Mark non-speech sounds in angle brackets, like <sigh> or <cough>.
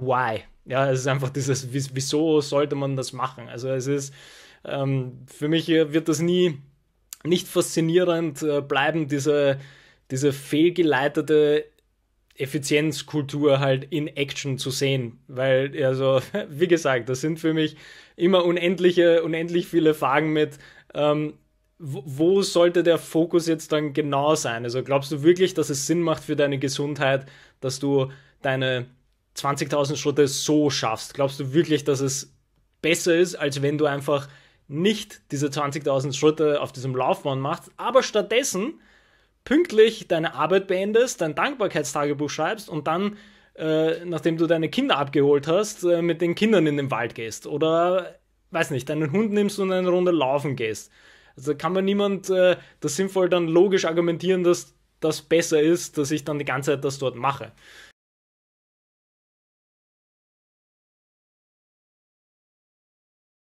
why? Ja, es ist einfach dieses, wieso sollte man das machen? Also es ist, ähm, für mich wird das nie nicht faszinierend äh, bleiben, diese, diese fehlgeleitete Effizienzkultur halt in Action zu sehen. Weil, also, <laughs> wie gesagt, das sind für mich immer unendliche, unendlich viele Fragen mit, ähm, wo sollte der Fokus jetzt dann genau sein? Also glaubst du wirklich, dass es Sinn macht für deine Gesundheit, dass du deine 20.000 Schritte so schaffst, glaubst du wirklich, dass es besser ist, als wenn du einfach nicht diese 20.000 Schritte auf diesem Laufband machst, aber stattdessen pünktlich deine Arbeit beendest, dein Dankbarkeitstagebuch schreibst und dann, äh, nachdem du deine Kinder abgeholt hast, äh, mit den Kindern in den Wald gehst oder, weiß nicht, deinen Hund nimmst und eine Runde laufen gehst. Also kann man niemand äh, das sinnvoll dann logisch argumentieren, dass das besser ist, dass ich dann die ganze Zeit das dort mache.